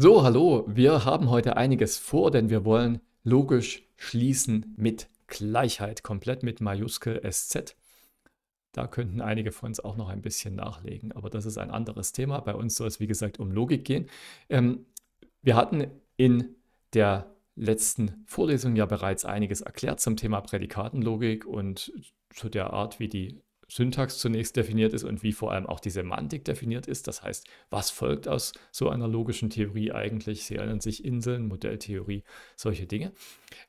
So, hallo, wir haben heute einiges vor, denn wir wollen logisch schließen mit Gleichheit, komplett mit Majuskel SZ. Da könnten einige von uns auch noch ein bisschen nachlegen, aber das ist ein anderes Thema. Bei uns soll es, wie gesagt, um Logik gehen. Ähm, wir hatten in der letzten Vorlesung ja bereits einiges erklärt zum Thema Prädikatenlogik und zu der Art, wie die Syntax zunächst definiert ist und wie vor allem auch die Semantik definiert ist. Das heißt, was folgt aus so einer logischen Theorie eigentlich? Sie erinnern sich Inseln, Modelltheorie, solche Dinge.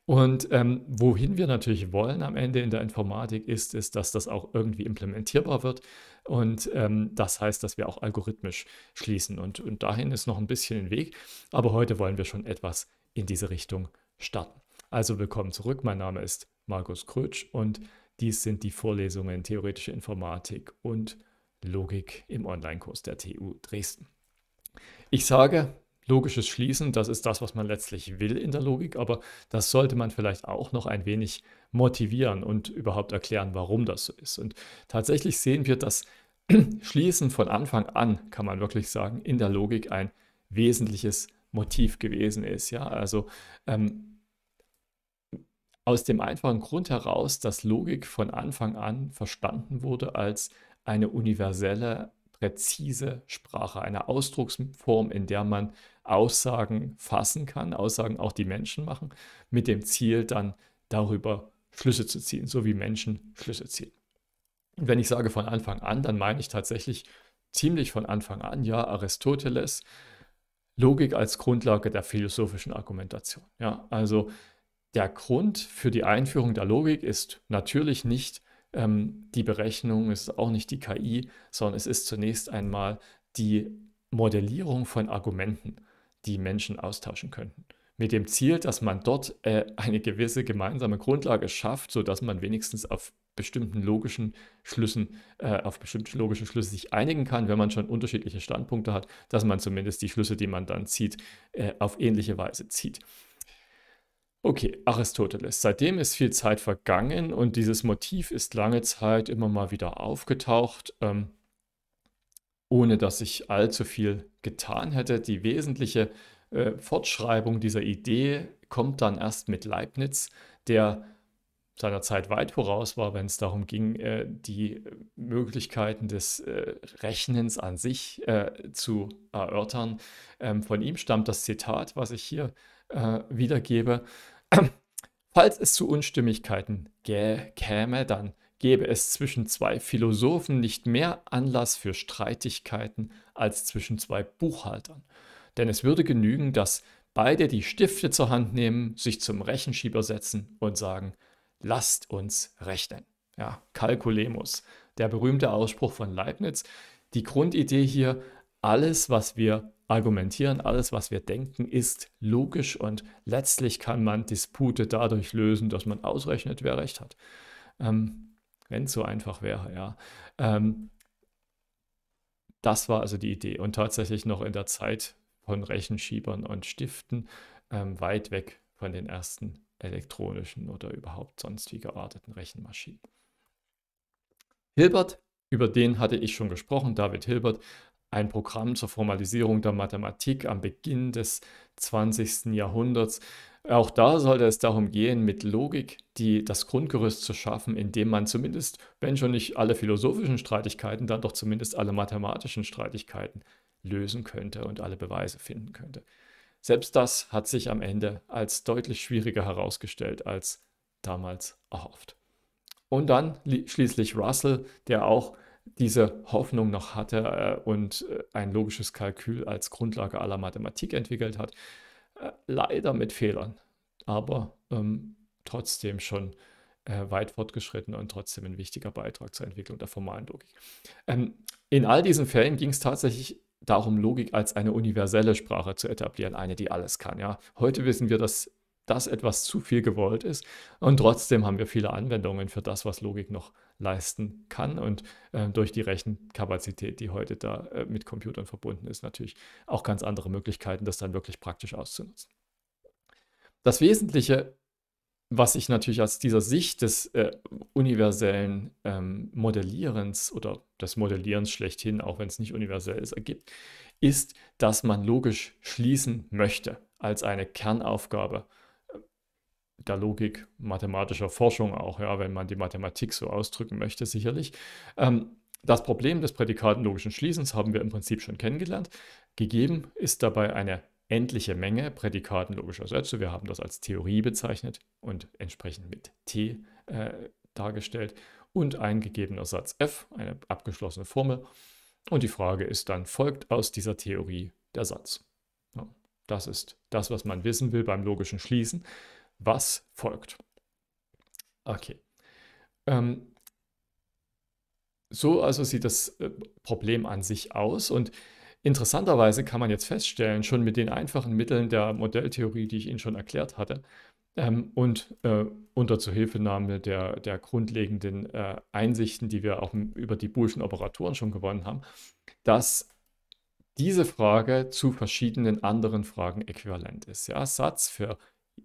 Und ähm, wohin wir natürlich wollen am Ende in der Informatik ist, ist, dass das auch irgendwie implementierbar wird. Und ähm, das heißt, dass wir auch algorithmisch schließen. Und, und dahin ist noch ein bisschen ein Weg. Aber heute wollen wir schon etwas in diese Richtung starten. Also willkommen zurück. Mein Name ist Markus Krötsch und dies sind die Vorlesungen Theoretische Informatik und Logik im Online-Kurs der TU Dresden. Ich sage, logisches Schließen, das ist das, was man letztlich will in der Logik, aber das sollte man vielleicht auch noch ein wenig motivieren und überhaupt erklären, warum das so ist. Und tatsächlich sehen wir, dass Schließen von Anfang an, kann man wirklich sagen, in der Logik ein wesentliches Motiv gewesen ist. Ja, also ähm, aus dem einfachen Grund heraus, dass Logik von Anfang an verstanden wurde als eine universelle, präzise Sprache, eine Ausdrucksform, in der man Aussagen fassen kann, Aussagen auch die Menschen machen, mit dem Ziel dann darüber Schlüsse zu ziehen, so wie Menschen Schlüsse ziehen. Und wenn ich sage von Anfang an, dann meine ich tatsächlich ziemlich von Anfang an, ja, Aristoteles, Logik als Grundlage der philosophischen Argumentation. Ja, also der Grund für die Einführung der Logik ist natürlich nicht ähm, die Berechnung, ist auch nicht die KI, sondern es ist zunächst einmal die Modellierung von Argumenten, die Menschen austauschen könnten. Mit dem Ziel, dass man dort äh, eine gewisse gemeinsame Grundlage schafft, sodass man wenigstens auf bestimmten logischen Schlüssen, äh, auf bestimmte logische Schlüsse sich einigen kann, wenn man schon unterschiedliche Standpunkte hat, dass man zumindest die Schlüsse, die man dann zieht, äh, auf ähnliche Weise zieht. Okay, Aristoteles. Seitdem ist viel Zeit vergangen und dieses Motiv ist lange Zeit immer mal wieder aufgetaucht, ähm, ohne dass ich allzu viel getan hätte. Die wesentliche äh, Fortschreibung dieser Idee kommt dann erst mit Leibniz, der seiner Zeit weit voraus war, wenn es darum ging, äh, die Möglichkeiten des äh, Rechnens an sich äh, zu erörtern. Ähm, von ihm stammt das Zitat, was ich hier äh, wiedergebe. Falls es zu Unstimmigkeiten käme, dann gäbe es zwischen zwei Philosophen nicht mehr Anlass für Streitigkeiten als zwischen zwei Buchhaltern. Denn es würde genügen, dass beide die Stifte zur Hand nehmen, sich zum Rechenschieber setzen und sagen, lasst uns rechnen. Ja, Calculemus, der berühmte Ausspruch von Leibniz. Die Grundidee hier, alles, was wir argumentieren, alles, was wir denken, ist logisch und letztlich kann man Dispute dadurch lösen, dass man ausrechnet, wer recht hat. Ähm, Wenn es so einfach wäre, ja. Ähm, das war also die Idee und tatsächlich noch in der Zeit von Rechenschiebern und Stiften ähm, weit weg von den ersten elektronischen oder überhaupt sonst wie gearteten Rechenmaschinen. Hilbert, über den hatte ich schon gesprochen, David Hilbert, ein Programm zur Formalisierung der Mathematik am Beginn des 20. Jahrhunderts. Auch da sollte es darum gehen, mit Logik die, das Grundgerüst zu schaffen, indem man zumindest, wenn schon nicht alle philosophischen Streitigkeiten, dann doch zumindest alle mathematischen Streitigkeiten lösen könnte und alle Beweise finden könnte. Selbst das hat sich am Ende als deutlich schwieriger herausgestellt als damals erhofft. Und dann schließlich Russell, der auch diese Hoffnung noch hatte äh, und äh, ein logisches Kalkül als Grundlage aller Mathematik entwickelt hat. Äh, leider mit Fehlern, aber ähm, trotzdem schon weit fortgeschritten und trotzdem ein wichtiger Beitrag zur Entwicklung der formalen Logik. Ähm, in all diesen Fällen ging es tatsächlich darum, Logik als eine universelle Sprache zu etablieren, eine, die alles kann. Ja. Heute wissen wir, dass dass etwas zu viel gewollt ist. Und trotzdem haben wir viele Anwendungen für das, was Logik noch leisten kann und äh, durch die Rechenkapazität, die heute da äh, mit Computern verbunden ist, natürlich auch ganz andere Möglichkeiten, das dann wirklich praktisch auszunutzen. Das Wesentliche, was ich natürlich aus dieser Sicht des äh, universellen ähm, Modellierens oder des Modellierens schlechthin, auch wenn es nicht universell ist, ergibt, ist, dass man logisch schließen möchte als eine Kernaufgabe der Logik mathematischer Forschung auch, ja, wenn man die Mathematik so ausdrücken möchte, sicherlich. Ähm, das Problem des prädikatenlogischen Schließens haben wir im Prinzip schon kennengelernt. Gegeben ist dabei eine endliche Menge prädikatenlogischer Sätze. Wir haben das als Theorie bezeichnet und entsprechend mit T äh, dargestellt. Und ein gegebener Satz F, eine abgeschlossene Formel. Und die Frage ist dann, folgt aus dieser Theorie der Satz? Ja, das ist das, was man wissen will beim logischen Schließen was folgt. Okay. Ähm, so also sieht das äh, Problem an sich aus und interessanterweise kann man jetzt feststellen, schon mit den einfachen Mitteln der Modelltheorie, die ich Ihnen schon erklärt hatte, ähm, und äh, unter Zuhilfenahme der, der grundlegenden äh, Einsichten, die wir auch über die Boolschen Operatoren schon gewonnen haben, dass diese Frage zu verschiedenen anderen Fragen äquivalent ist. Ja? Satz für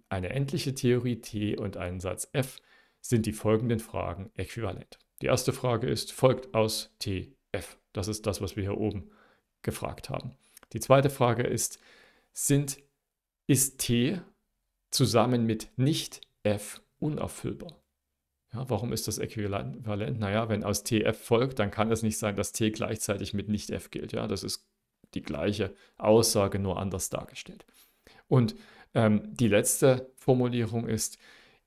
eine endliche Theorie T und einen Satz F sind die folgenden Fragen äquivalent. Die erste Frage ist, folgt aus T F? Das ist das, was wir hier oben gefragt haben. Die zweite Frage ist, sind, ist T zusammen mit nicht F unerfüllbar? Ja, warum ist das äquivalent? Naja, wenn aus T F folgt, dann kann es nicht sein, dass T gleichzeitig mit nicht F gilt. Ja, das ist die gleiche Aussage, nur anders dargestellt. Und ähm, die letzte Formulierung ist,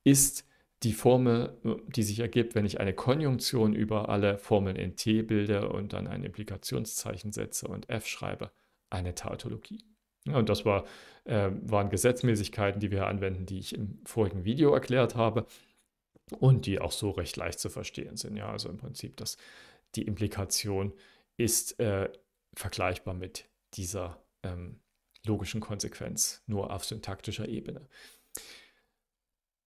ist die Formel, die sich ergibt, wenn ich eine Konjunktion über alle Formeln in T bilde und dann ein Implikationszeichen setze und F schreibe, eine Tautologie. und das war, äh, waren Gesetzmäßigkeiten, die wir anwenden, die ich im vorigen Video erklärt habe und die auch so recht leicht zu verstehen sind. Ja, also im Prinzip, dass die Implikation ist äh, vergleichbar mit dieser ähm, logischen Konsequenz, nur auf syntaktischer Ebene.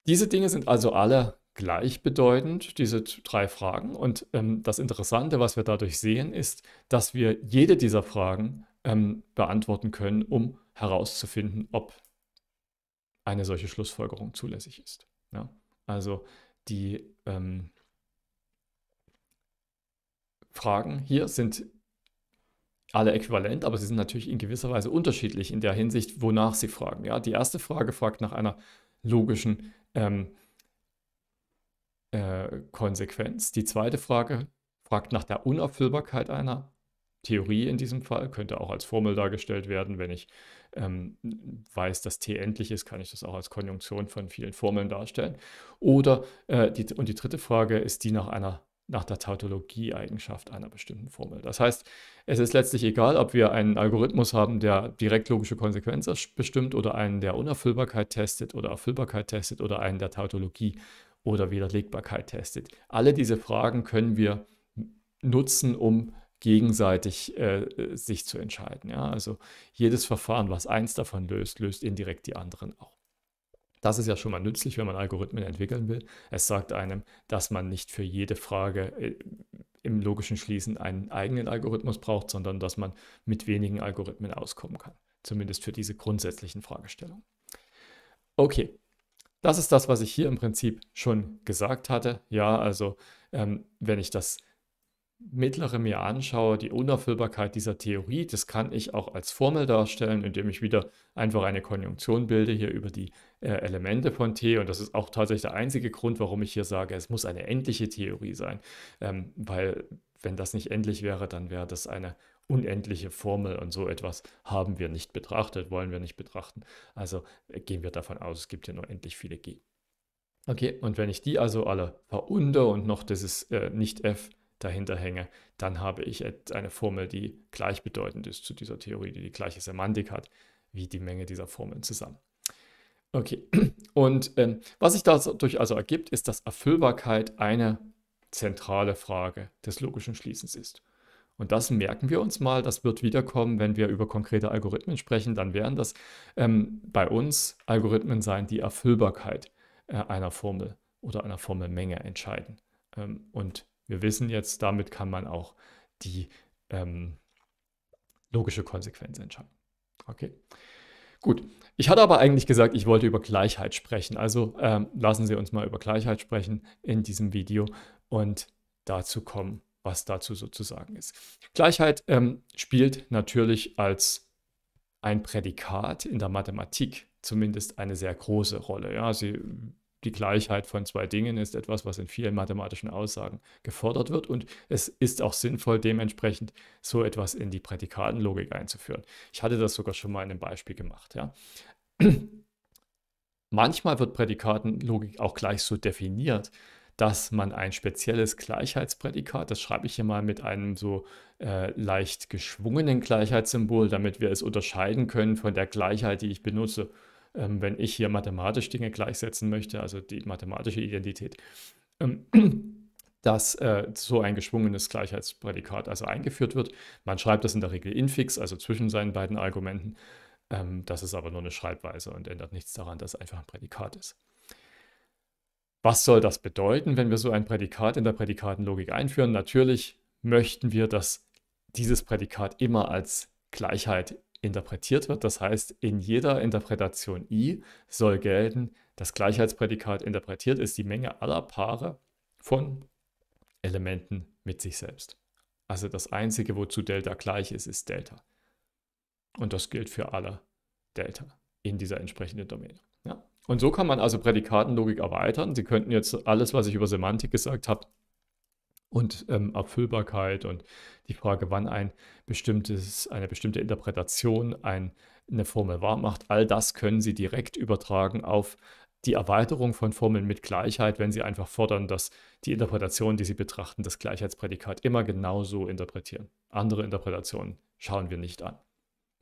Diese Dinge sind also alle gleichbedeutend, diese drei Fragen. Und ähm, das Interessante, was wir dadurch sehen, ist, dass wir jede dieser Fragen ähm, beantworten können, um herauszufinden, ob eine solche Schlussfolgerung zulässig ist. Ja? Also die ähm, Fragen hier sind alle äquivalent, aber sie sind natürlich in gewisser Weise unterschiedlich in der Hinsicht, wonach sie fragen. Ja, die erste Frage fragt nach einer logischen ähm, äh, Konsequenz. Die zweite Frage fragt nach der Unerfüllbarkeit einer Theorie in diesem Fall, könnte auch als Formel dargestellt werden. Wenn ich ähm, weiß, dass t endlich ist, kann ich das auch als Konjunktion von vielen Formeln darstellen. Oder, äh, die, und die dritte Frage ist die nach einer nach der Tautologie-Eigenschaft einer bestimmten Formel. Das heißt, es ist letztlich egal, ob wir einen Algorithmus haben, der direkt logische Konsequenzen bestimmt oder einen, der Unerfüllbarkeit testet oder Erfüllbarkeit testet oder einen, der Tautologie oder Widerlegbarkeit testet. Alle diese Fragen können wir nutzen, um gegenseitig äh, sich zu entscheiden. Ja? Also jedes Verfahren, was eins davon löst, löst indirekt die anderen auch. Das ist ja schon mal nützlich, wenn man Algorithmen entwickeln will. Es sagt einem, dass man nicht für jede Frage äh, im logischen Schließen einen eigenen Algorithmus braucht, sondern dass man mit wenigen Algorithmen auskommen kann. Zumindest für diese grundsätzlichen Fragestellungen. Okay, das ist das, was ich hier im Prinzip schon gesagt hatte. Ja, also ähm, wenn ich das mittlere mir anschaue, die Unerfüllbarkeit dieser Theorie, das kann ich auch als Formel darstellen, indem ich wieder einfach eine Konjunktion bilde hier über die äh, Elemente von T. Und das ist auch tatsächlich der einzige Grund, warum ich hier sage, es muss eine endliche Theorie sein. Ähm, weil wenn das nicht endlich wäre, dann wäre das eine unendliche Formel und so etwas haben wir nicht betrachtet, wollen wir nicht betrachten. Also äh, gehen wir davon aus, es gibt hier nur endlich viele G. Okay, und wenn ich die also alle verunter und noch dieses äh, Nicht-F dahinter hänge, dann habe ich eine Formel, die gleichbedeutend ist zu dieser Theorie, die die gleiche Semantik hat wie die Menge dieser Formeln zusammen. Okay, und ähm, was sich dadurch also ergibt, ist, dass Erfüllbarkeit eine zentrale Frage des logischen Schließens ist. Und das merken wir uns mal, das wird wiederkommen, wenn wir über konkrete Algorithmen sprechen, dann werden das ähm, bei uns Algorithmen sein, die Erfüllbarkeit äh, einer Formel oder einer Formelmenge entscheiden. Ähm, und wir wissen jetzt, damit kann man auch die ähm, logische Konsequenz entscheiden. Okay. Gut, ich hatte aber eigentlich gesagt, ich wollte über Gleichheit sprechen. Also ähm, lassen Sie uns mal über Gleichheit sprechen in diesem Video und dazu kommen, was dazu sozusagen ist. Gleichheit ähm, spielt natürlich als ein Prädikat in der Mathematik zumindest eine sehr große Rolle. Ja, Sie die Gleichheit von zwei Dingen ist etwas, was in vielen mathematischen Aussagen gefordert wird und es ist auch sinnvoll, dementsprechend so etwas in die Prädikatenlogik einzuführen. Ich hatte das sogar schon mal in einem Beispiel gemacht. Ja. Manchmal wird Prädikatenlogik auch gleich so definiert, dass man ein spezielles Gleichheitsprädikat, das schreibe ich hier mal mit einem so äh, leicht geschwungenen Gleichheitssymbol, damit wir es unterscheiden können von der Gleichheit, die ich benutze, ähm, wenn ich hier mathematisch Dinge gleichsetzen möchte, also die mathematische Identität, ähm, dass äh, so ein geschwungenes Gleichheitsprädikat also eingeführt wird. Man schreibt das in der Regel infix, also zwischen seinen beiden Argumenten. Ähm, das ist aber nur eine Schreibweise und ändert nichts daran, dass es einfach ein Prädikat ist. Was soll das bedeuten, wenn wir so ein Prädikat in der Prädikatenlogik einführen? Natürlich möchten wir, dass dieses Prädikat immer als Gleichheit interpretiert wird. Das heißt, in jeder Interpretation i soll gelten, das Gleichheitsprädikat interpretiert ist die Menge aller Paare von Elementen mit sich selbst. Also das Einzige, wozu Delta gleich ist, ist Delta. Und das gilt für alle Delta in dieser entsprechenden Domäne. Ja? Und so kann man also Prädikatenlogik erweitern. Sie könnten jetzt alles, was ich über Semantik gesagt habe, und ähm, Erfüllbarkeit und die Frage, wann ein bestimmtes, eine bestimmte Interpretation ein, eine Formel wahr macht, all das können Sie direkt übertragen auf die Erweiterung von Formeln mit Gleichheit, wenn Sie einfach fordern, dass die Interpretationen, die Sie betrachten, das Gleichheitsprädikat immer genauso interpretieren. Andere Interpretationen schauen wir nicht an.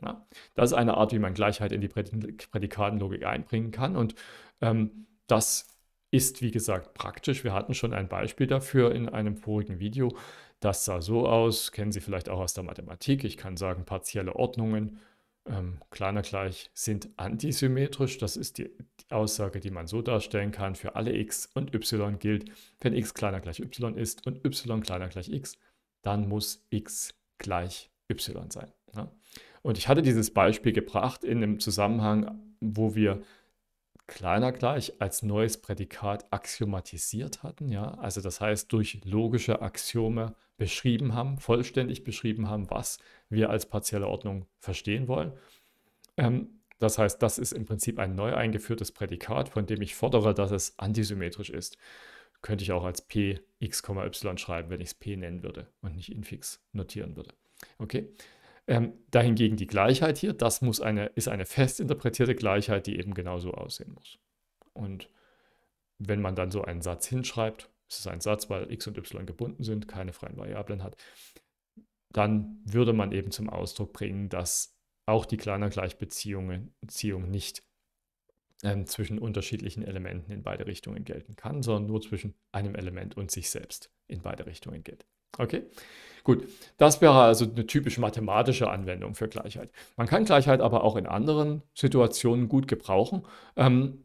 Ja, das ist eine Art, wie man Gleichheit in die Prädikatenlogik einbringen kann und ähm, das ist wie gesagt praktisch. Wir hatten schon ein Beispiel dafür in einem vorigen Video. Das sah so aus, kennen Sie vielleicht auch aus der Mathematik. Ich kann sagen, partielle Ordnungen ähm, kleiner gleich sind antisymmetrisch. Das ist die, die, Aussage, die man so darstellen kann. Für alle x und y gilt, wenn x kleiner gleich y ist und y kleiner gleich x, dann muss x gleich y sein. Ja? Ne? Und ich hatte dieses Beispiel gebracht in einem Zusammenhang, wo wir kleiner gleich als neues Prädikat axiomatisiert hatten, ja, also das heißt durch logische Axiome beschrieben haben, vollständig beschrieben haben, was wir als partielle Ordnung verstehen wollen. Ähm, das heißt, das ist im Prinzip ein neu eingeführtes Prädikat, von dem ich fordere, dass es antisymmetrisch ist. Könnte ich auch als p x, y schreiben, wenn ich es p nennen würde und nicht infix notieren würde. Okay, ähm, dahingegen die Gleichheit hier, das muss eine, ist eine fest interpretierte Gleichheit, die eben genauso aussehen muss. Und wenn man dann so einen Satz hinschreibt, es ist ein Satz, weil x und y gebunden sind, keine freien Variablen hat, dann würde man eben zum Ausdruck bringen, dass auch die kleiner Gleichbeziehung nicht ähm, zwischen unterschiedlichen Elementen in beide Richtungen gelten kann, sondern nur zwischen einem Element und sich selbst in beide Richtungen gilt. Okay? Gut, das wäre also eine typisch mathematische Anwendung für Gleichheit. Man kann Gleichheit aber auch in anderen Situationen gut gebrauchen, ähm,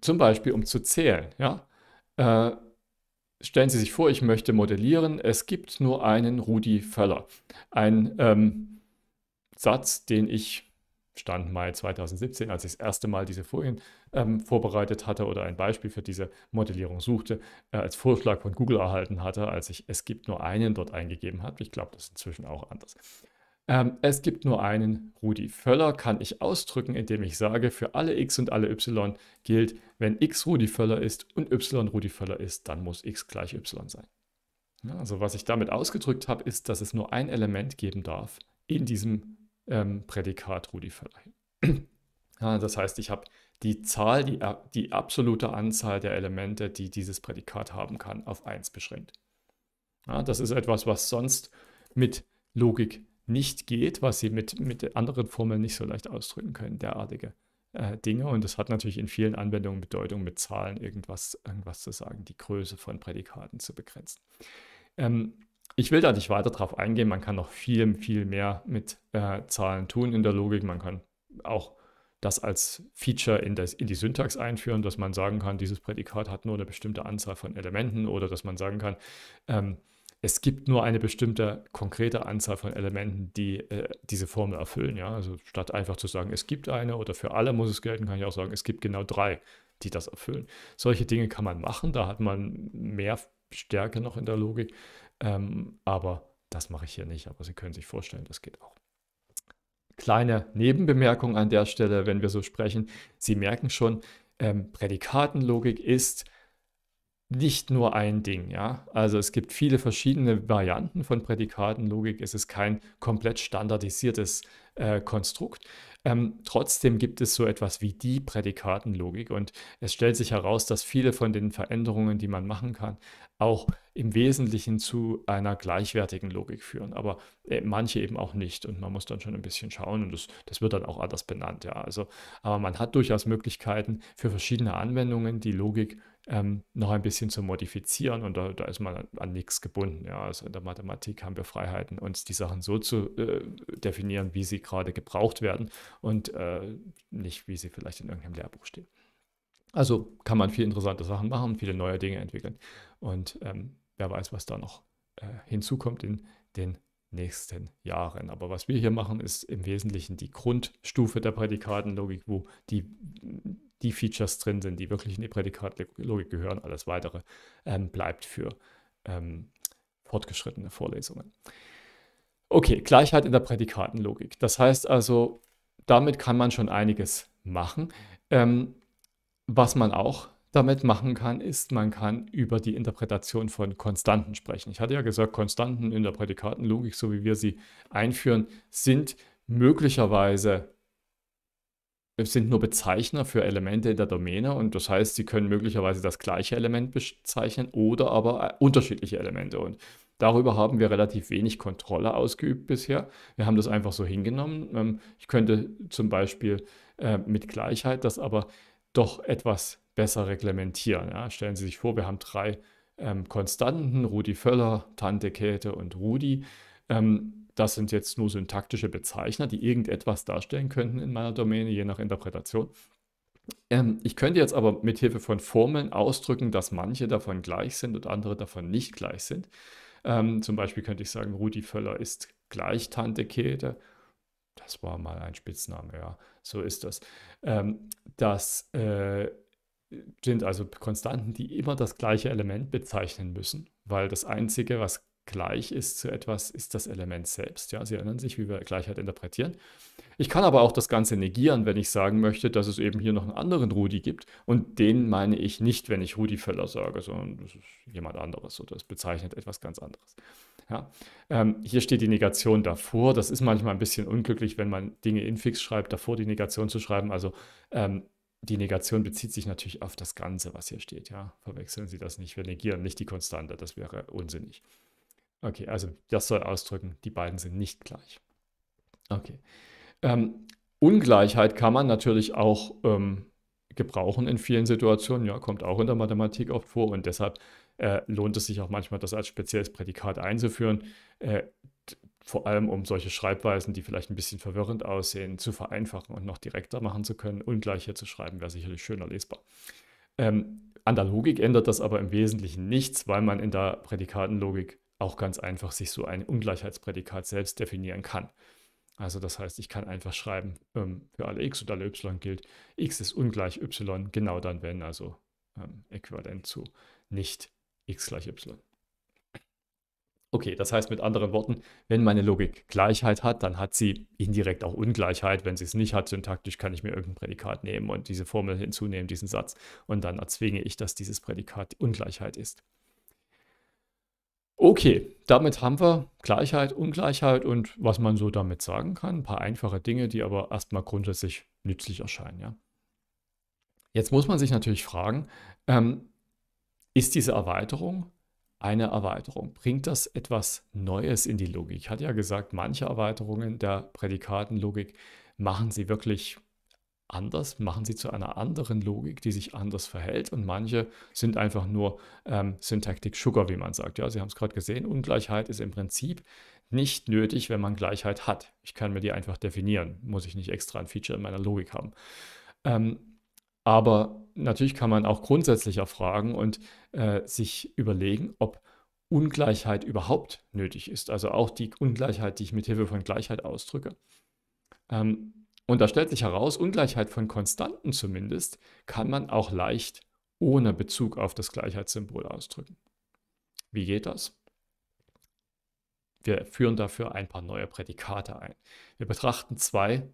zum Beispiel um zu zählen. Ja? Äh, stellen Sie sich vor, ich möchte modellieren, es gibt nur einen Rudi Völler. Ein ähm, Satz, den ich Stand Mai 2017, als ich das erste Mal diese Folien ähm, vorbereitet hatte oder ein Beispiel für diese Modellierung suchte, äh, als Vorschlag von Google erhalten hatte, als ich es gibt nur einen dort eingegeben habe. Ich glaube, das ist inzwischen auch anders. Ähm, es gibt nur einen Rudi Völler, kann ich ausdrücken, indem ich sage, für alle x und alle y gilt, wenn x Rudi Völler ist und y Rudi Völler ist, dann muss x gleich y sein. Ja, also was ich damit ausgedrückt habe, ist, dass es nur ein Element geben darf in diesem ähm, Prädikat Rudi verleihen. ja, das heißt, ich habe die Zahl, die, äh, die absolute Anzahl der Elemente, die dieses Prädikat haben kann, auf 1 beschränkt. Ja, das ist etwas, was sonst mit Logik nicht geht, was sie mit, mit anderen Formeln nicht so leicht ausdrücken können, derartige äh, Dinge. Und das hat natürlich in vielen Anwendungen Bedeutung, mit Zahlen irgendwas, irgendwas zu sagen, die Größe von Prädikaten zu begrenzen. Ähm, ich will da nicht weiter drauf eingehen. Man kann noch viel, viel mehr mit äh, Zahlen tun in der Logik. Man kann auch das als Feature in, das, in, die Syntax einführen, dass man sagen kann, dieses Prädikat hat nur eine bestimmte Anzahl von Elementen oder dass man sagen kann, ähm, es gibt nur eine bestimmte konkrete Anzahl von Elementen, die äh, diese Formel erfüllen. Ja? Also statt einfach zu sagen, es gibt eine oder für alle muss es gelten, kann ich auch sagen, es gibt genau drei, die das erfüllen. Solche Dinge kann man machen, da hat man mehr Stärke noch in der Logik. Ähm, aber das mache ich hier nicht. Aber Sie können sich vorstellen, das geht auch. Kleine Nebenbemerkung an der Stelle, wenn wir so sprechen. Sie merken schon, ähm, Prädikatenlogik ist nicht nur ein Ding, ja. Also es gibt viele verschiedene Varianten von Prädikatenlogik. Es ist kein komplett standardisiertes äh, Konstrukt. Ähm, trotzdem gibt es so etwas wie die Prädikatenlogik und es stellt sich heraus, dass viele von den Veränderungen, die man machen kann, auch im Wesentlichen zu einer gleichwertigen Logik führen, aber äh, manche eben auch nicht und man muss dann schon ein bisschen schauen und das, das wird dann auch anders benannt, ja. Also, aber man hat durchaus Möglichkeiten für verschiedene Anwendungen die Logik ähm, noch ein bisschen zu modifizieren und da, da ist man an, nichts gebunden. Ja. Also in der Mathematik haben wir Freiheiten, uns die Sachen so zu äh, definieren, wie sie gerade gebraucht werden und äh, nicht, wie sie vielleicht in irgendeinem Lehrbuch stehen. Also kann man viel interessante Sachen machen, viele neue Dinge entwickeln und ähm, wer weiß, was da noch äh, hinzukommt in den nächsten Jahren. Aber was wir hier machen, ist im Wesentlichen die Grundstufe der Prädikatenlogik, wo die die Features drin sind, die wirklich in die Prädikatlogik gehören. Alles weitere ähm, bleibt für ähm, fortgeschrittene Vorlesungen. Okay, Gleichheit in der Prädikatenlogik. Das heißt also, damit kann man schon einiges machen. Ähm, was man auch damit machen kann, ist, man kann über die Interpretation von Konstanten sprechen. Ich hatte ja gesagt, Konstanten in der Prädikatenlogik, so wie wir sie einführen, sind möglicherweise sind nur Bezeichner für Elemente in der Domäne und das heißt, sie können möglicherweise das gleiche Element bezeichnen oder aber äh, unterschiedliche Elemente. Und darüber haben wir relativ wenig Kontrolle ausgeübt bisher. Wir haben das einfach so hingenommen. Ähm, ich könnte zum Beispiel äh, mit Gleichheit das aber doch etwas besser reglementieren. Stellen Sie sich vor, wir haben drei ähm, Konstanten, Rudi Völler, Tante Käthe und Rudi. Ähm, das sind jetzt nur syntaktische Bezeichner, die irgendetwas darstellen könnten in meiner Domäne, je nach Interpretation. Ähm, ich könnte jetzt aber mit Hilfe von Formeln ausdrücken, dass manche davon gleich sind und andere davon nicht gleich sind. Ähm, zum Beispiel könnte ich sagen, Rudi Völler ist gleich Tante Käthe. Das war mal ein Spitzname, ja, so ist das. Ähm, das äh, sind also Konstanten, die immer das gleiche Element bezeichnen müssen, weil das Einzige, was gleich ist zu etwas, ist das Element selbst. Ja, Sie erinnern sich, wie wir Gleichheit interpretieren. Ich kann aber auch das Ganze negieren, wenn ich sagen möchte, dass es eben hier noch einen anderen Rudi gibt. Und den meine ich nicht, wenn ich Rudi Völler sage, sondern das ist jemand anderes oder es bezeichnet etwas ganz anderes. Ja, ähm, hier steht die Negation davor. Das ist manchmal ein bisschen unglücklich, wenn man Dinge infix schreibt, davor die Negation zu schreiben. Also ähm, die Negation bezieht sich natürlich auf das Ganze, was hier steht. Ja, verwechseln Sie das nicht. Wir negieren nicht die Konstante. Das wäre unsinnig. Okay, also das soll ausdrücken, die beiden sind nicht gleich. Okay. Ähm, Ungleichheit kann man natürlich auch ähm, gebrauchen in vielen Situationen, ja, kommt auch in der Mathematik oft vor und deshalb äh, lohnt es sich auch manchmal, das als spezielles Prädikat einzuführen, äh, vor allem um solche Schreibweisen, die vielleicht ein bisschen verwirrend aussehen, zu vereinfachen und noch direkter machen zu können. Ungleichheit zu schreiben wäre sicherlich schöner lesbar. Ähm, an der Logik ändert das aber im Wesentlichen nichts, weil man in der Prädikatenlogik auch ganz einfach sich so ein Ungleichheitsprädikat selbst definieren kann. Also das heißt, ich kann einfach schreiben, ähm, für alle x und alle y gilt, x ist ungleich y, genau dann wenn, also ähm, äquivalent zu nicht x gleich y. Okay, das heißt mit anderen Worten, wenn meine Logik Gleichheit hat, dann hat sie indirekt auch Ungleichheit. Wenn sie es nicht hat, syntaktisch kann ich mir irgendein Prädikat nehmen und diese Formel hinzunehmen, diesen Satz, und dann erzwinge ich, dass dieses Prädikat Ungleichheit ist. Okay, damit haben wir Gleichheit, Ungleichheit und was man so damit sagen kann. Ein paar einfache Dinge, die aber erstmal grundsätzlich nützlich erscheinen. Ja? Jetzt muss man sich natürlich fragen, ähm, ist diese Erweiterung eine Erweiterung? Bringt das etwas Neues in die Logik? Ich hatte ja gesagt, manche Erweiterungen der Prädikatenlogik machen sie wirklich anders, machen sie zu einer anderen Logik, die sich anders verhält. Und manche sind einfach nur ähm, Syntaktik Sugar, wie man sagt. Ja, Sie haben es gerade gesehen, Ungleichheit ist im Prinzip nicht nötig, wenn man Gleichheit hat. Ich kann mir die einfach definieren, muss ich nicht extra ein Feature in meiner Logik haben. Ähm, aber natürlich kann man auch grundsätzlicher fragen und äh, sich überlegen, ob Ungleichheit überhaupt nötig ist. Also auch die Ungleichheit, die ich mit Hilfe von Gleichheit ausdrücke. Ähm, und da stellt sich heraus, Ungleichheit von Konstanten zumindest kann man auch leicht ohne Bezug auf das Gleichheitssymbol ausdrücken. Wie geht das? Wir führen dafür ein paar neue Prädikate ein. Wir betrachten zwei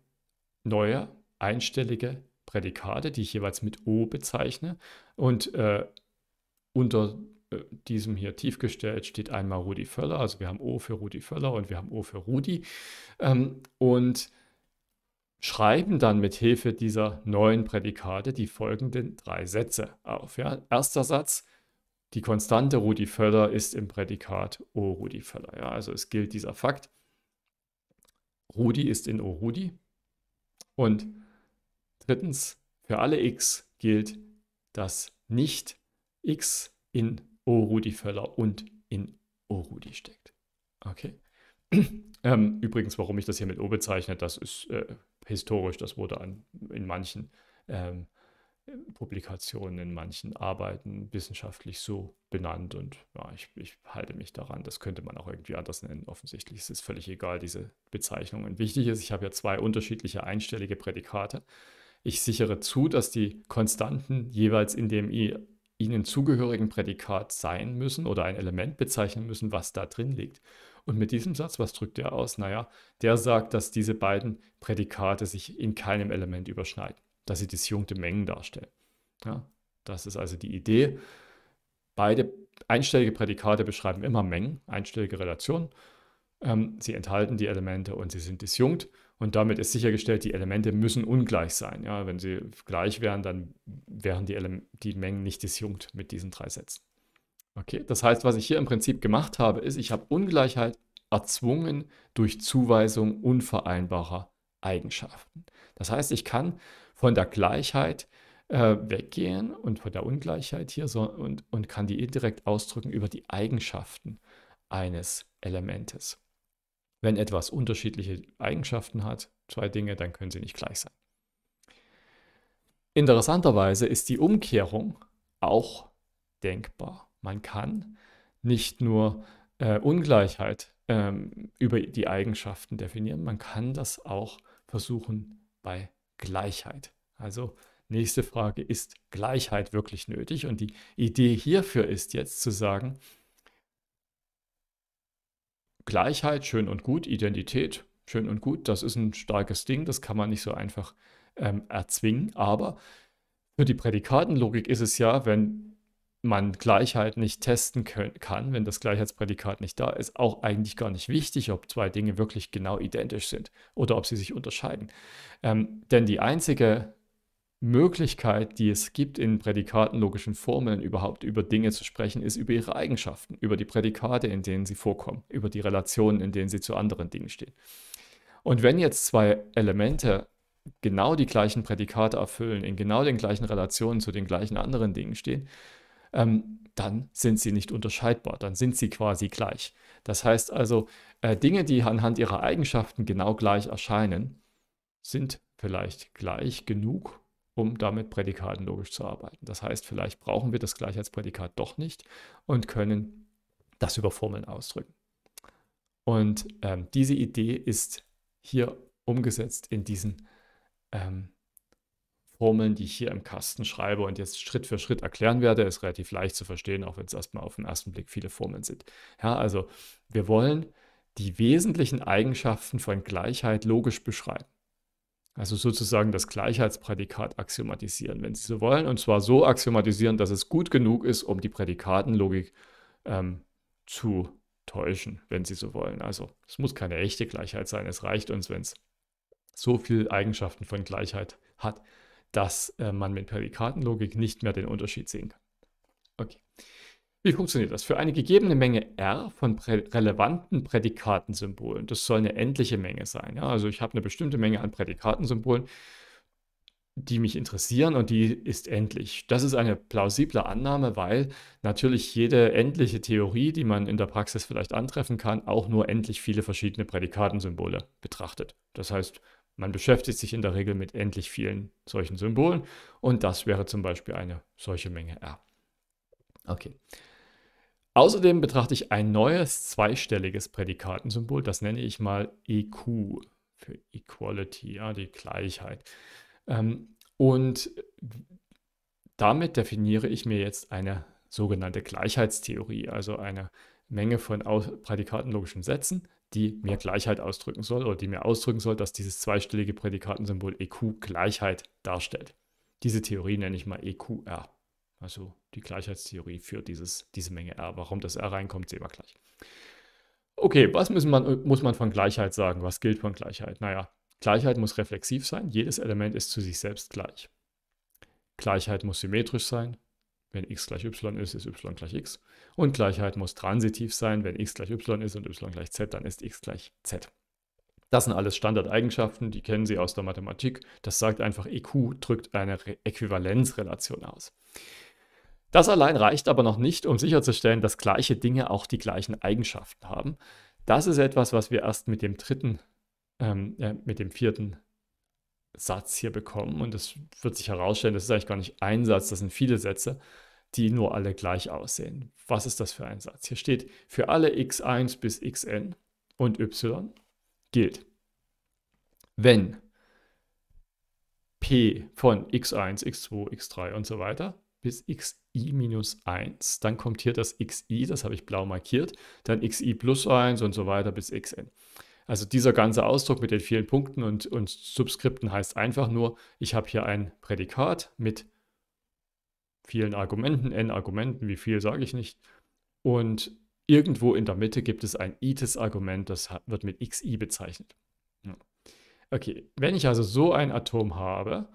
neue einstellige Prädikate, die ich jeweils mit O bezeichne. Und äh, unter äh, diesem hier tiefgestellt steht einmal Rudi Völler. Also wir haben O für Rudi Völler und wir haben O für Rudi. Ähm, und schreiben dann mit Hilfe dieser neuen Prädikate die folgenden drei Sätze auf. Ja? Erster Satz, die Konstante Rudi Völler ist im Prädikat O Rudi Völler. Ja? Also es gilt dieser Fakt, Rudi ist in O Rudi. Und drittens, für alle x gilt, dass nicht x in O Rudi Völler und in O Rudi steckt. Okay. Ähm, übrigens, warum ich das hier mit O bezeichne, das ist äh, historisch, das wurde an, in manchen ähm, Publikationen, in manchen Arbeiten wissenschaftlich so benannt und ja, ich, ich, halte mich daran. Das könnte man auch irgendwie anders nennen. Offensichtlich es ist es völlig egal, diese Bezeichnung. Und Wichtig ist, ich habe ja zwei unterschiedliche einstellige Prädikate. Ich sichere zu, dass die Konstanten jeweils in dem I ihnen zugehörigen Prädikat sein müssen oder ein Element bezeichnen müssen, was da drin liegt. Und mit diesem Satz, was drückt er aus? Naja, der sagt, dass diese beiden Prädikate sich in keinem Element überschneiden, dass sie disjunkte Mengen darstellen. Ja, das ist also die Idee. Beide einstellige Prädikate beschreiben immer Mengen, einstellige Relationen. Ähm, sie enthalten die Elemente und sie sind disjunkt. Und damit ist sichergestellt, die Elemente müssen ungleich sein. Ja, wenn sie gleich wären, dann wären die, die Mengen nicht disjunkt mit diesen drei Sätzen. Okay, das heißt, was ich hier im Prinzip gemacht habe, ist, ich habe Ungleichheit erzwungen durch Zuweisung unvereinbarer Eigenschaften. Das heißt, ich kann von der Gleichheit äh, weggehen und von der Ungleichheit hier so, und, und kann die indirekt ausdrücken über die Eigenschaften eines Elementes. Wenn etwas unterschiedliche Eigenschaften hat, zwei Dinge, dann können sie nicht gleich sein. Interessanterweise ist die Umkehrung auch denkbar man kann nicht nur äh, Ungleichheit ähm, über die Eigenschaften definieren, man kann das auch versuchen bei Gleichheit. Also nächste Frage, ist Gleichheit wirklich nötig? Und die Idee hierfür ist jetzt zu sagen, Gleichheit, schön und gut, Identität, schön und gut, das ist ein starkes Ding, das kann man nicht so einfach ähm, erzwingen, aber für die Prädikatenlogik ist es ja, wenn man Gleichheit nicht testen können, kann, wenn das Gleichheitsprädikat nicht da ist, auch eigentlich gar nicht wichtig, ob zwei Dinge wirklich genau identisch sind oder ob sie sich unterscheiden. Ähm, denn die einzige Möglichkeit, die es gibt, in prädikatenlogischen Formeln überhaupt über Dinge zu sprechen, ist über ihre Eigenschaften, über die Prädikate, in denen sie vorkommen, über die Relationen, in denen sie zu anderen Dingen stehen. Und wenn jetzt zwei Elemente genau die gleichen Prädikate erfüllen, in genau den gleichen Relationen zu den gleichen anderen Dingen stehen, ähm, dann sind sie nicht unterscheidbar, dann sind sie quasi gleich. Das heißt also, äh, Dinge, die anhand ihrer Eigenschaften genau gleich erscheinen, sind vielleicht gleich genug, um damit Prädikaten logisch zu arbeiten. Das heißt, vielleicht brauchen wir das Gleichheitsprädikat doch nicht und können das über Formeln ausdrücken. Und ähm, diese Idee ist hier umgesetzt in diesen ähm, Formeln, die ich hier im Kasten schreibe und jetzt Schritt für Schritt erklären werde, ist relativ leicht zu verstehen, auch wenn es erstmal auf den ersten Blick viele Formeln sind. Ja, also wir wollen die wesentlichen Eigenschaften von Gleichheit logisch beschreiben. Also sozusagen das Gleichheitsprädikat axiomatisieren, wenn Sie so wollen, und zwar so axiomatisieren, dass es gut genug ist, um die Prädikatenlogik ähm, zu täuschen, wenn Sie so wollen. Also es muss keine echte Gleichheit sein, es reicht uns, wenn es so viele Eigenschaften von Gleichheit hat, dass äh, man mit Prädikatenlogik nicht mehr den Unterschied sehen kann. Okay. Wie funktioniert das? Für eine gegebene Menge R von prä relevanten Prädikatensymbolen, das soll eine endliche Menge sein. Ja? Also ich habe eine bestimmte Menge an Prädikatensymbolen, die mich interessieren und die ist endlich. Das ist eine plausible Annahme, weil natürlich jede endliche Theorie, die man in der Praxis vielleicht antreffen kann, auch nur endlich viele verschiedene Prädikatensymbole betrachtet. Das heißt, man beschäftigt sich in der Regel mit endlich vielen solchen Symbolen und das wäre zum Beispiel eine solche Menge R. Okay. Außerdem betrachte ich ein neues zweistelliges Prädikatensymbol, das nenne ich mal EQ für Equality, ja, die Gleichheit. Ähm, und damit definiere ich mir jetzt eine sogenannte Gleichheitstheorie, also eine Menge von Prädikatenlogischen Sätzen, die mir Gleichheit ausdrücken soll oder die mir ausdrücken soll, dass dieses zweistellige Prädikatensymbol EQ Gleichheit darstellt. Diese Theorie nenne ich mal EQR. Also die Gleichheitstheorie für dieses, diese Menge R. Warum das R reinkommt, sehen wir gleich. Okay, was man, muss man von Gleichheit sagen? Was gilt von Gleichheit? Naja, Gleichheit muss reflexiv sein. Jedes Element ist zu sich selbst gleich. Gleichheit muss symmetrisch sein wenn x gleich y ist, ist y gleich x. Und Gleichheit muss transitiv sein. Wenn x gleich y ist und y gleich z, dann ist x gleich z. Das sind alles Standardeigenschaften, die kennen Sie aus der Mathematik. Das sagt einfach, EQ drückt eine Äquivalenzrelation aus. Das allein reicht aber noch nicht, um sicherzustellen, dass gleiche Dinge auch die gleichen Eigenschaften haben. Das ist etwas, was wir erst mit dem dritten, ähm, äh, mit dem vierten Satz hier bekommen. Und das wird sich herausstellen, das ist eigentlich gar nicht ein Satz, das sind viele Sätze die nur alle gleich aussehen. Was ist das für ein Satz? Hier steht, für alle x1 bis xn und y gilt, wenn p von x1, x2, x3 und so weiter bis xi minus 1, dann kommt hier das xi, das habe ich blau markiert, dann xi plus 1 und so weiter bis xn. Also dieser ganze Ausdruck mit den vielen Punkten und, und Subskripten heißt einfach nur, ich habe hier ein Prädikat mit vielen Argumenten, n Argumenten, wie viel sage ich nicht. Und irgendwo in der Mitte gibt es ein ITIS-Argument, das wird mit xi bezeichnet. Okay, wenn ich also so ein Atom habe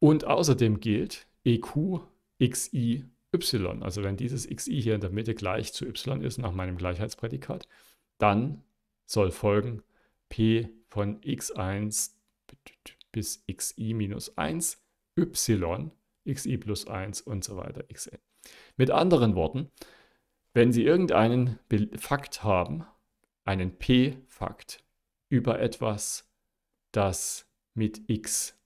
und außerdem gilt EQ xi y, also wenn dieses xi hier in der Mitte gleich zu y ist nach meinem Gleichheitsprädikat, dann soll folgen p von x1 bis xi minus 1 y xi plus 1 und so weiter, xn. Mit anderen Worten, wenn Sie irgendeinen Fakt haben, einen p-Fakt über etwas, das mit x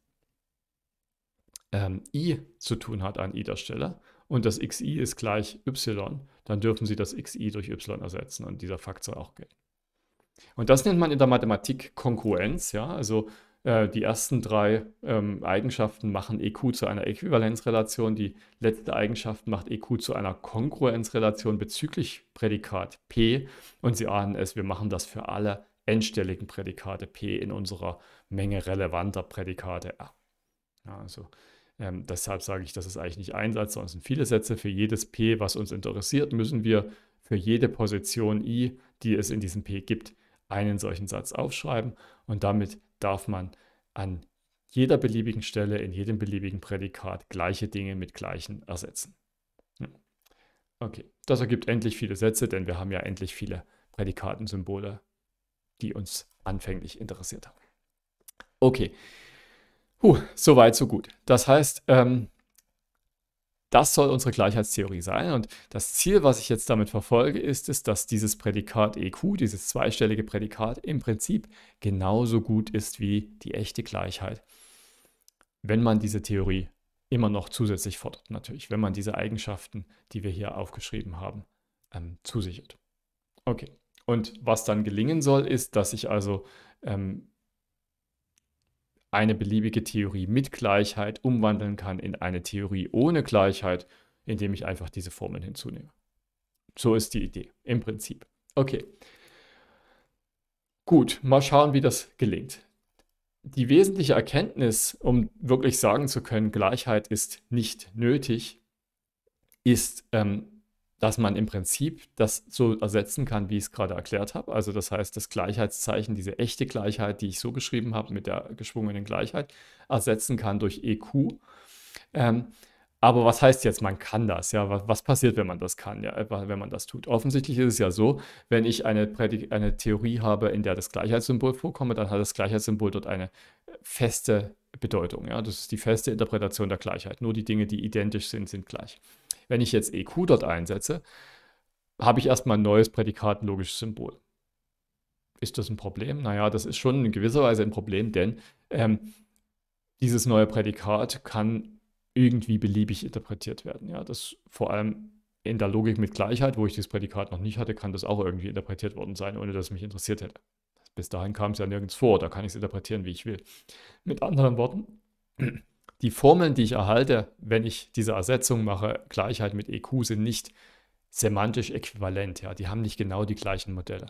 ähm, i zu tun hat an i der Stelle und das xi ist gleich y, dann dürfen Sie das xi durch y ersetzen und dieser Fakt soll auch gelten. Und das nennt man in der Mathematik Konkurrenz, ja, also äh, die ersten drei ähm, Eigenschaften machen EQ zu einer Äquivalenzrelation. Die letzte Eigenschaft macht EQ zu einer Kongruenzrelation bezüglich Prädikat P. Und Sie ahnen es, wir machen das für alle endstelligen Prädikate P in unserer Menge relevanter Prädikate R. Ja, also ähm, deshalb sage ich, das ist eigentlich nicht ein Satz, sondern es sind viele Sätze. Für jedes P, was uns interessiert, müssen wir für jede Position i, die es in diesem P gibt, einen solchen Satz aufschreiben. Und damit darf man an jeder beliebigen Stelle, in jedem beliebigen Prädikat gleiche Dinge mit gleichen ersetzen. Okay, das ergibt endlich viele Sätze, denn wir haben ja endlich viele Prädikatensymbole, die uns anfänglich interessiert haben. Okay, Puh, weit, so gut. Das heißt, ähm, das soll unsere Gleichheitstheorie sein. Und das Ziel, was ich jetzt damit verfolge, ist es, dass dieses Prädikat EQ, dieses zweistellige Prädikat, im Prinzip genauso gut ist wie die echte Gleichheit. Wenn man diese Theorie immer noch zusätzlich fordert, natürlich, wenn man diese Eigenschaften, die wir hier aufgeschrieben haben, ähm, zusichert. Okay. Und was dann gelingen soll, ist, dass ich also ähm, eine beliebige Theorie mit Gleichheit umwandeln kann in eine Theorie ohne Gleichheit, indem ich einfach diese Formeln hinzunehme. So ist die Idee im Prinzip. Okay. Gut, mal schauen, wie das gelingt. Die wesentliche Erkenntnis, um wirklich sagen zu können, Gleichheit ist nicht nötig, ist ähm, dass man im Prinzip das so ersetzen kann, wie ich es gerade erklärt habe. Also das heißt, das Gleichheitszeichen, diese echte Gleichheit, die ich so geschrieben habe mit der geschwungenen Gleichheit, ersetzen kann durch EQ. Ähm, aber was heißt jetzt, man kann das? Ja, was, was, passiert, wenn man das kann? Ja, äh, wenn man das tut. Offensichtlich ist es ja so, wenn ich eine, Prädik eine Theorie habe, in der das Gleichheitssymbol vorkommt, dann hat das Gleichheitssymbol dort eine feste Bedeutung. Ja, das ist die feste Interpretation der Gleichheit. Nur die Dinge, die identisch sind, sind gleich. Wenn ich jetzt EQ dort einsetze, habe ich erstmal ein neues Prädikat, ein logisches Symbol. Ist das ein Problem? Naja, das ist schon in gewisser Weise ein Problem, denn ähm, dieses neue Prädikat kann irgendwie beliebig interpretiert werden. Ja, das vor allem in der Logik mit Gleichheit, wo ich dieses Prädikat noch nicht hatte, kann das auch irgendwie interpretiert worden sein, ohne dass es mich interessiert hätte. Bis dahin kam es ja nirgends vor, da kann ich es interpretieren, wie ich will. Mit anderen Worten, die Formeln, die ich erhalte, wenn ich diese Ersetzung mache, Gleichheit mit EQ, sind nicht semantisch äquivalent. Ja? Die haben nicht genau die gleichen Modelle.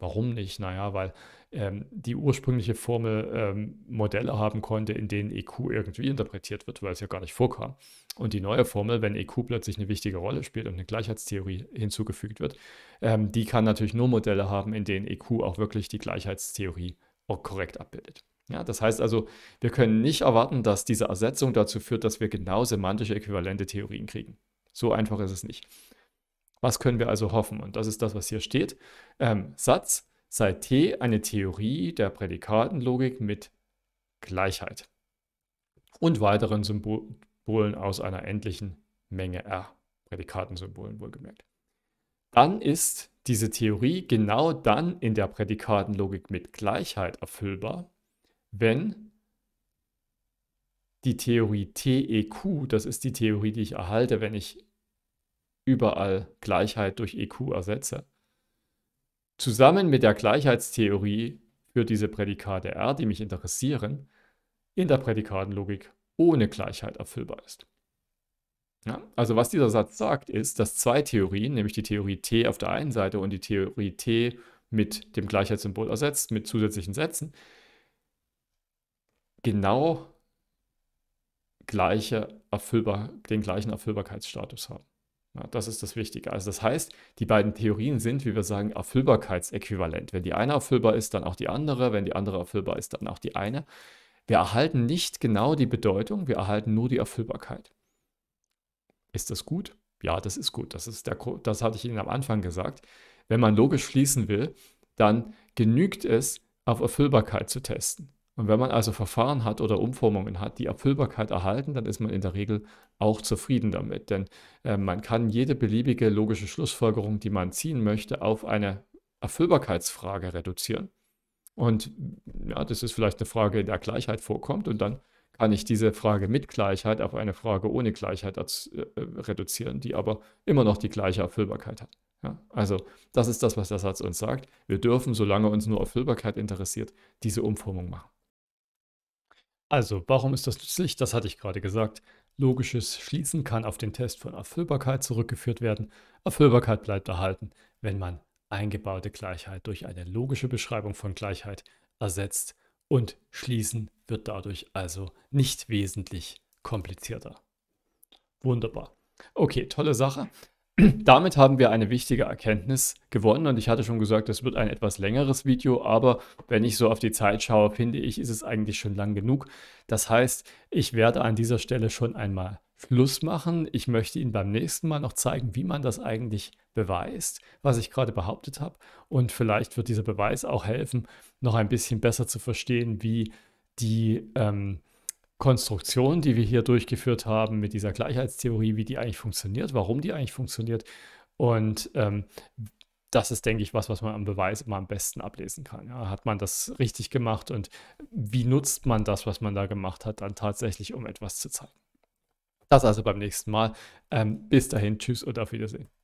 Warum nicht? Naja, weil ähm, die ursprüngliche Formel ähm, Modelle haben konnte, in denen EQ irgendwie interpretiert wird, weil es ja gar nicht vorkam. Und die neue Formel, wenn EQ plötzlich eine wichtige Rolle spielt und eine Gleichheitstheorie hinzugefügt wird, ähm, die kann natürlich nur Modelle haben, in denen EQ auch wirklich die Gleichheitstheorie korrekt abbildet. Ja, das heißt also, wir können nicht erwarten, dass diese Ersetzung dazu führt, dass wir genau semantische äquivalente Theorien kriegen. So einfach ist es nicht. Was können wir also hoffen? Und das ist das, was hier steht. Ähm, Satz sei T eine Theorie der Prädikatenlogik mit Gleichheit und weiteren Symbolen aus einer endlichen Menge R. Prädikatensymbolen wohlgemerkt. Dann ist diese Theorie genau dann in der Prädikatenlogik mit Gleichheit erfüllbar, wenn die Theorie TEQ, das ist die Theorie, die ich erhalte, wenn ich überall Gleichheit durch EQ ersetze, zusammen mit der Gleichheitstheorie für diese Prädikate R, die mich interessieren, in der Prädikatenlogik ohne Gleichheit erfüllbar ist. Ja, also was dieser Satz sagt, ist, dass zwei Theorien, nämlich die Theorie T auf der einen Seite und die Theorie T mit dem Gleichheitssymbol ersetzt, mit zusätzlichen Sätzen, genau gleiche erfüllbar, den gleichen Erfüllbarkeitsstatus haben. Ja, das ist das Wichtige. Also das heißt, die beiden Theorien sind, wie wir sagen, erfüllbarkeitsäquivalent. Wenn die eine erfüllbar ist, dann auch die andere. Wenn die andere erfüllbar ist, dann auch die eine. Wir erhalten nicht genau die Bedeutung, wir erhalten nur die Erfüllbarkeit. Ist das gut? Ja, das ist gut. Das, ist der, das hatte ich Ihnen am Anfang gesagt. Wenn man logisch schließen will, dann genügt es, auf Erfüllbarkeit zu testen. Und wenn man also Verfahren hat oder Umformungen hat, die Erfüllbarkeit erhalten, dann ist man in der Regel auch zufrieden damit. Denn äh, man kann jede beliebige logische Schlussfolgerung, die man ziehen möchte, auf eine Erfüllbarkeitsfrage reduzieren. Und ja, das ist vielleicht eine Frage, in der Gleichheit vorkommt. Und dann kann ich diese Frage mit Gleichheit auf eine Frage ohne Gleichheit als, äh, äh reduzieren, die aber immer noch die gleiche Erfüllbarkeit hat. Ja, also das ist das, was der Satz uns sagt. Wir dürfen, solange uns nur Erfüllbarkeit interessiert, diese Umformung machen. Also, warum ist das nützlich? Das hatte ich gerade gesagt. Logisches Schließen kann auf den Test von Erfüllbarkeit zurückgeführt werden. Erfüllbarkeit bleibt erhalten, wenn man eingebaute Gleichheit durch eine logische Beschreibung von Gleichheit ersetzt und Schließen wird dadurch also nicht wesentlich komplizierter. Wunderbar. Okay, tolle Sache. Damit haben wir eine wichtige Erkenntnis gewonnen und ich hatte schon gesagt, das wird ein etwas längeres Video, aber wenn ich so auf die Zeit schaue, finde ich, ist es eigentlich schon lang genug. Das heißt, ich werde an dieser Stelle schon einmal Schluss machen. Ich möchte Ihnen beim nächsten Mal noch zeigen, wie man das eigentlich beweist, was ich gerade behauptet habe und vielleicht wird dieser Beweis auch helfen, noch ein bisschen besser zu verstehen, wie die ähm, Konstruktion, die wir hier durchgeführt haben mit dieser Gleichheitstheorie, wie die eigentlich funktioniert, warum die eigentlich funktioniert. Und ähm, das ist, denke ich, was, was man am Beweis immer am besten ablesen kann. Ja, hat man das richtig gemacht und wie nutzt man das, was man da gemacht hat, dann tatsächlich, um etwas zu zeigen? Das also beim nächsten Mal. Ähm, bis dahin, tschüss und auf Wiedersehen.